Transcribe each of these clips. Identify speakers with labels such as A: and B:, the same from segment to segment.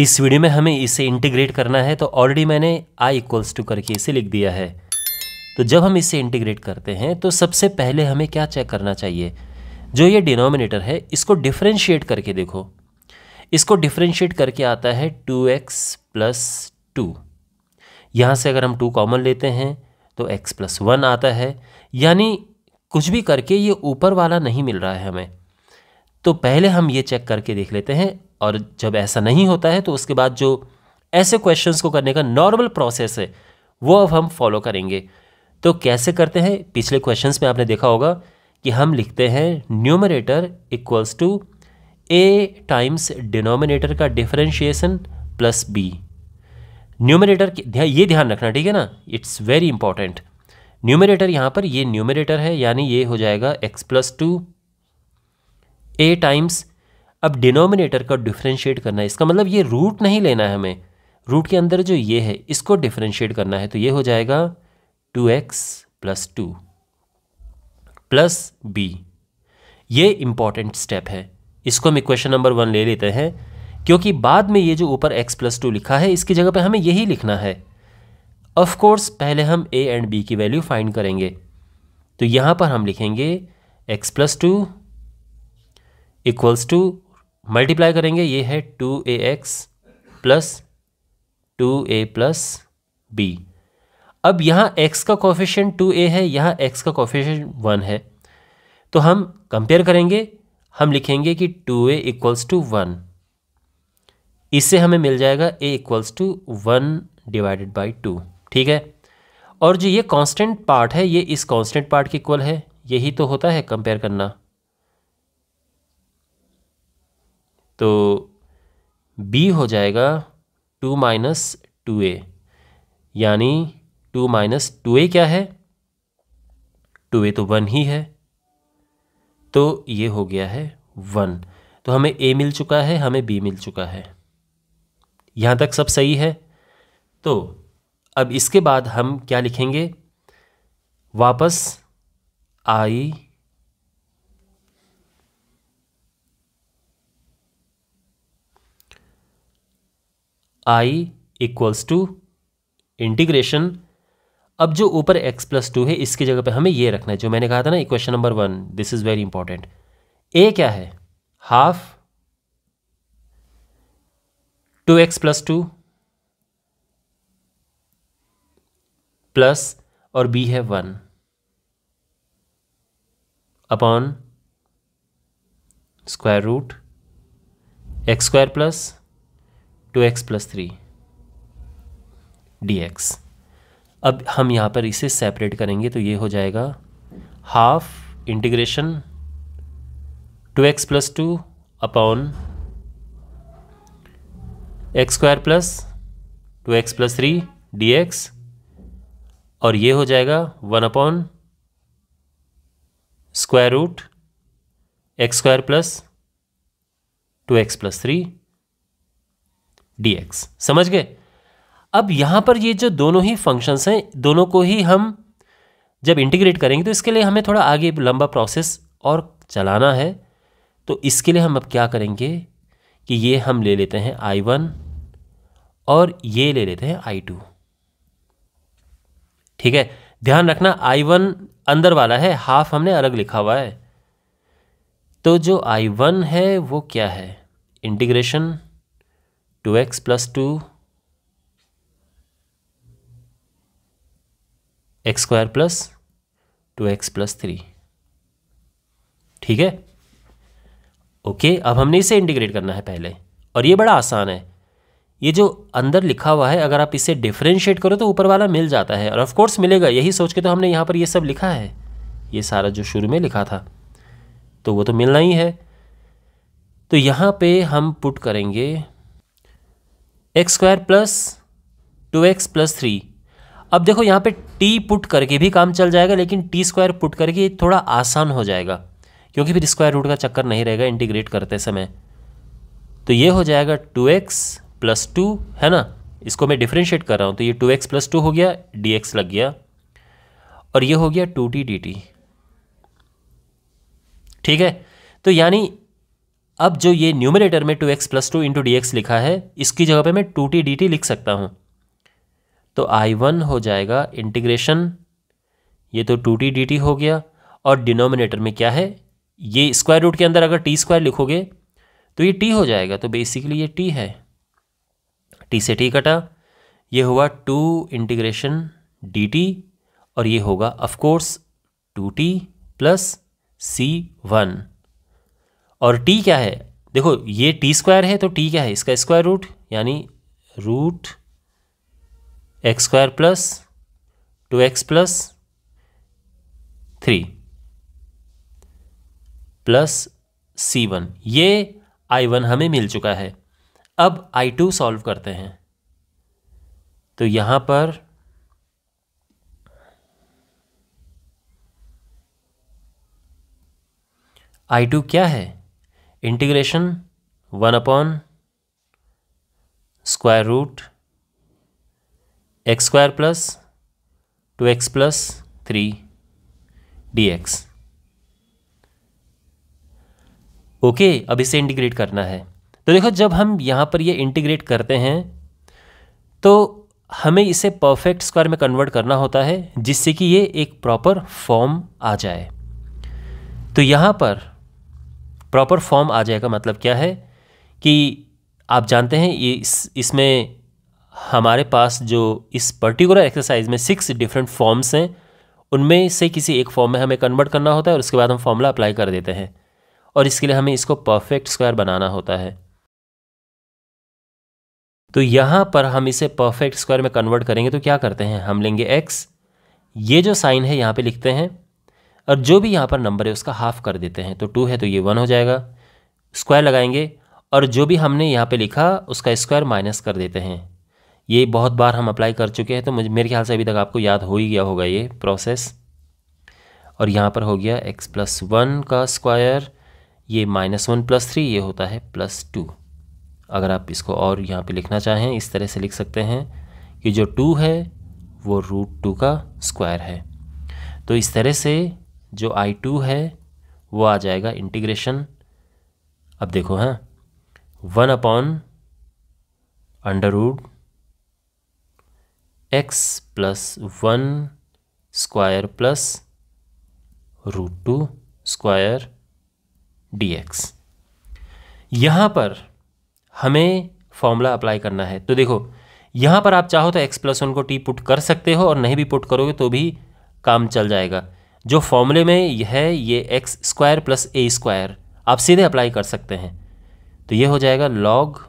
A: इस वीडियो में हमें इसे इंटीग्रेट करना है तो ऑलरेडी मैंने आई इक्वल्स टू करके इसे लिख दिया है तो जब हम इसे इंटीग्रेट करते हैं तो सबसे पहले हमें क्या चेक करना चाहिए जो ये डिनोमिनेटर है इसको डिफ्रेंशिएट करके देखो इसको डिफ्रेंशिएट करके आता है टू एक्स प्लस टू यहाँ से अगर हम टू कॉमन लेते हैं तो एक्स प्लस वन आता है यानी कुछ भी करके ये ऊपर वाला नहीं मिल रहा है हमें तो पहले हम ये चेक करके देख लेते हैं और जब ऐसा नहीं होता है तो उसके बाद जो ऐसे क्वेश्चंस को करने का नॉर्मल प्रोसेस है वो अब हम फॉलो करेंगे तो कैसे करते हैं पिछले क्वेश्चंस में आपने देखा होगा कि हम लिखते हैं numerator equals to A times denominator का डिफरेंशिएशन प्लस बी न्यूमरेटर ये ध्यान रखना ठीक है ना इट्स वेरी इंपॉर्टेंट न्यूमरेटर यहाँ पर ये न्यूमरेटर है यानी ये हो जाएगा X plus two A times अब डिनोमिनेटर का डिफ्रेंशिएट करना है इसका मतलब ये रूट नहीं लेना है हमें रूट के अंदर जो ये है इसको डिफ्रेंशिएट करना है तो ये हो जाएगा two X plus two plus B ये इंपॉर्टेंट स्टेप है इसको हम इक्वेशन नंबर वन ले लेते हैं क्योंकि बाद में ये जो ऊपर x प्लस टू लिखा है इसकी जगह पे हमें यही लिखना है ऑफ कोर्स पहले हम a एंड b की वैल्यू फाइंड करेंगे तो यहाँ पर हम लिखेंगे x plus two equals to multiply करेंगे ये है two A X plus two A plus B अब यहाँ x का कॉफिशेंट टू ए है यहाँ x का कॉफिशेंट वन है तो हम कंपेयर करेंगे हम लिखेंगे कि two A equals to one इससे हमें मिल जाएगा a equals to one divided by two ठीक है और जो ये कांस्टेंट पार्ट है ये इस कांस्टेंट पार्ट के इक्वल है यही तो होता है कंपेयर करना तो बी हो जाएगा टू माइनस टू ए यानी टू माइनस टू ए क्या है टू ए तो वन ही है तो ये हो गया है वन तो हमें ए मिल चुका है हमें बी मिल चुका है यहाँ तक सब सही है तो अब इसके बाद हम क्या लिखेंगे वापस I I equals to integration अब जो ऊपर एक्स प्लस टू है इसकी जगह पे हमें ये रखना है जो मैंने कहा था ना equation number one this is very important A क्या है half two X plus two plus और बी है one upon square root X square plus two X plus three D X अब हम यहाँ पर इसे सेपरेट करेंगे तो ये हो जाएगा half integration two X plus two upon X square plus two X plus three D X और ये हो जाएगा one upon square root X square plus two X plus three dx समझ गए अब यहाँ पर ये जो दोनों ही फंक्शंस हैं दोनों को ही हम जब इंटीग्रेट करेंगे तो इसके लिए हमें थोड़ा आगे लंबा प्रोसेस और चलाना है तो इसके लिए हम अब क्या करेंगे कि ये हम ले लेते हैं आई वन और ये ले लेते हैं आई टू ठीक है ध्यान रखना आई वन अंदर वाला है हाफ हमने अलग लिखा हुआ है तो जो आई वन है वो क्या है integration two X plus two X square plus two X plus three ठीक है ओके अब हमने इसे इंटीग्रेट करना है पहले और ये बड़ा आसान है ये जो अंदर लिखा हुआ है अगर आप इसे डिफ्रेंशिएट करो तो ऊपर वाला मिल जाता है और ऑफ कोर्स मिलेगा यही सोच के तो हमने यहाँ पर ये सब लिखा है ये सारा जो शुरू में लिखा था तो वो तो मिलना ही है तो यहाँ पे हम पुट करेंगे X square plus two X plus three अब देखो यहाँ पे टी पुट करके भी काम चल जाएगा लेकिन टी स्क्वायर पुट करके थोड़ा आसान हो जाएगा क्योंकि फिर स्क्वायर रूट का चक्कर नहीं रहेगा इंटीग्रेट करते समय तो ये हो जाएगा टू एक्स प्लस टू है ना इसको मैं डिफ्रेंशिएट कर रहा हूँ तो ये टू एक्स प्लस टू हो गया डी एक्स लग गया और ये हो गया टू टी डी टी ठीक है तो यानी अब जो ये न्यूमिनेटर में two X plus two into D X लिखा है इसकी जगह पे मैं टू टी डी टी लिख सकता हूँ तो आई वन हो जाएगा इंटीग्रेशन ये तो टू टी डी टी हो गया और डिनोमिनेटर में क्या है ये स्क्वायर रूट के अंदर अगर टी स्क्वायर लिखोगे तो ये टी हो जाएगा तो बेसिकली ये टी है टी से टी कटा ये हुआ टू इंटीग्रेशन डी टी और ये होगा of course two T plus C one और टी क्या है देखो ये टी स्क्वायर है तो टी क्या है इसका स्क्वायर रूट यानी root X square plus two X plus three plus C one ये आई वन हमें मिल चुका है अब आई टू सॉल्व करते हैं तो यहां पर आई टू क्या है integration one upon square root X square plus two X plus three D X okay अब इसे इंटीग्रेट करना है तो देखो जब हम यहाँ पर ये इंटीग्रेट करते हैं तो हमें इसे परफेक्ट स्क्वायर में कन्वर्ट करना होता है जिससे कि ये एक प्रॉपर फॉर्म आ जाए तो यहाँ पर प्रॉपर फॉर्म आ जाएगा मतलब क्या है कि आप जानते हैं ये इस इसमें हमारे पास जो इस पर्टिकुलर एक्सरसाइज में सिक्स डिफरेंट फॉर्म्स हैं उनमें से किसी एक फॉर्म में हमें कन्वर्ट करना होता है और उसके बाद हम फॉर्मूला अप्लाई कर देते हैं और इसके लिए हमें इसको परफेक्ट स्क्वायर बनाना होता है तो यहाँ पर हम इसे परफेक्ट स्क्वायर में कन्वर्ट करेंगे तो क्या करते हैं हम लेंगे एक्स ये जो साइन है यहाँ पे लिखते हैं और जो भी यहाँ पर नंबर है उसका हाफ कर देते हैं तो टू है तो ये वन हो जाएगा स्क्वायर लगाएंगे और जो भी हमने यहाँ पे लिखा उसका स्क्वायर माइनस कर देते हैं ये बहुत बार हम अप्लाई कर चुके हैं तो मुझे मेरे ख्याल से अभी तक आपको याद हो ही गया होगा ये प्रोसेस और यहाँ पर हो गया एक्स प्लस वन का स्क्वायर ये माइनस वन प्लस थ्री ये होता है प्लस टू अगर आप इसको और यहाँ पे लिखना चाहें इस तरह से लिख सकते हैं कि जो टू है वो रूट टू का स्क्वायर है तो इस तरह से जो आई टू है वो आ जाएगा इंटीग्रेशन अब देखो हाँ one upon under root X plus one square plus root two square D X यहाँ पर हमें फॉर्मूला अप्लाई करना है तो देखो यहाँ पर आप चाहो तो एक्स प्लस वन को टी पुट कर सकते हो और नहीं भी पुट करोगे तो भी काम चल जाएगा जो फॉर्मूले में है ये X square plus A square आप सीधे अप्लाई कर सकते हैं तो ये हो जाएगा log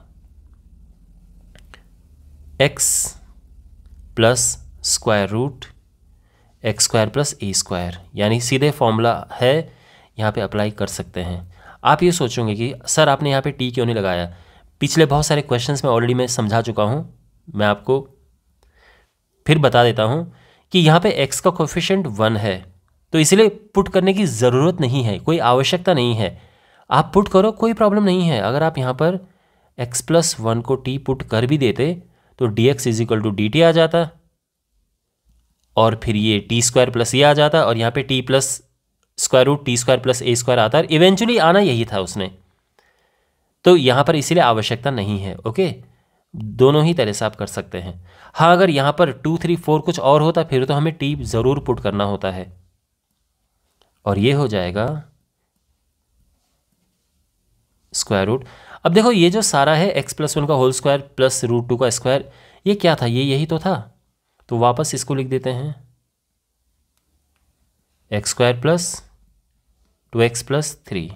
A: X plus square root X square plus A square यानी सीधे फॉर्मूला है यहाँ पे अप्लाई कर सकते हैं आप ये सोचोगे कि सर आपने यहाँ पे टी क्यों नहीं लगाया पिछले बहुत सारे क्वेश्चंस में ऑलरेडी मैं समझा चुका हूँ मैं आपको फिर बता देता हूँ कि यहाँ पे एक्स का कोफिशेंट वन है तो इसलिए पुट करने की ज़रूरत नहीं है कोई आवश्यकता नहीं है आप पुट करो कोई प्रॉब्लम नहीं है अगर आप यहाँ पर एक्स प्लस वन को टी पुट कर भी देते तो dx X is equal to D T आ जाता और फिर ये टी स्क्वायर प्लस ये आ जाता और यहाँ पे T plus square root T square plus A square आता है इवेंचुअली आना यही था उसने तो यहाँ पर इसीलिए आवश्यकता नहीं है ओके दोनों ही तरह से आप कर सकते हैं हाँ अगर यहाँ पर टू थ्री फोर कुछ और होता फिर तो हमें टी ज़रूर पुट करना होता है और ये हो जाएगा स्क्वायर रूट अब देखो ये जो सारा है एक्स प्लस वन का whole square plus root two का स्क्वायर ये क्या था ये यही तो था तो वापस इसको लिख देते हैं X square plus two X plus three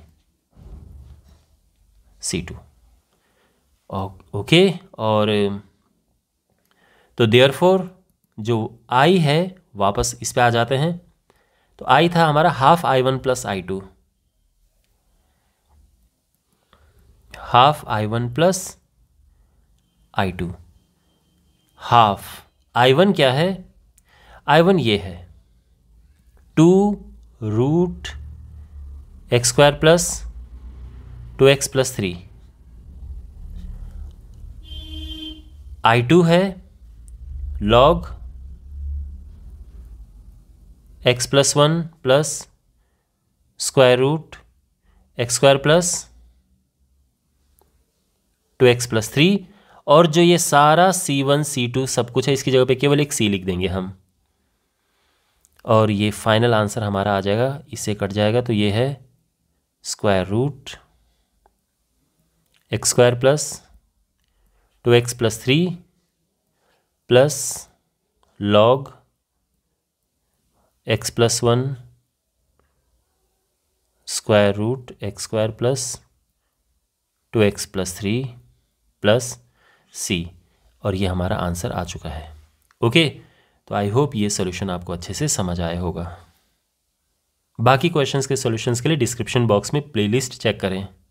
A: C two okay और तो देयर फोर जो आई है वापस इस पे आ जाते हैं तो आई था हमारा half I one plus I two half I one plus I two half I one क्या है आई वन ये है two root X square plus two X plus three I two है log X plus one plus square root X square plus two X plus three और जो ये सारा सी one C to सब कुछ है इसकी जगह पे केवल एक सी लिख देंगे हम और ये फाइनल आंसर हमारा आ जाएगा इससे कट जाएगा तो ये है square root X square plus two X plus three plus log X plus one square root X square plus two X plus three plus C और ये हमारा आंसर आ चुका है ओके तो आई होप ये सोल्यूशन आपको अच्छे से समझ आया होगा बाकी क्वेश्चंस के सॉल्यूशंस के लिए डिस्क्रिप्शन बॉक्स में प्लेलिस्ट चेक करें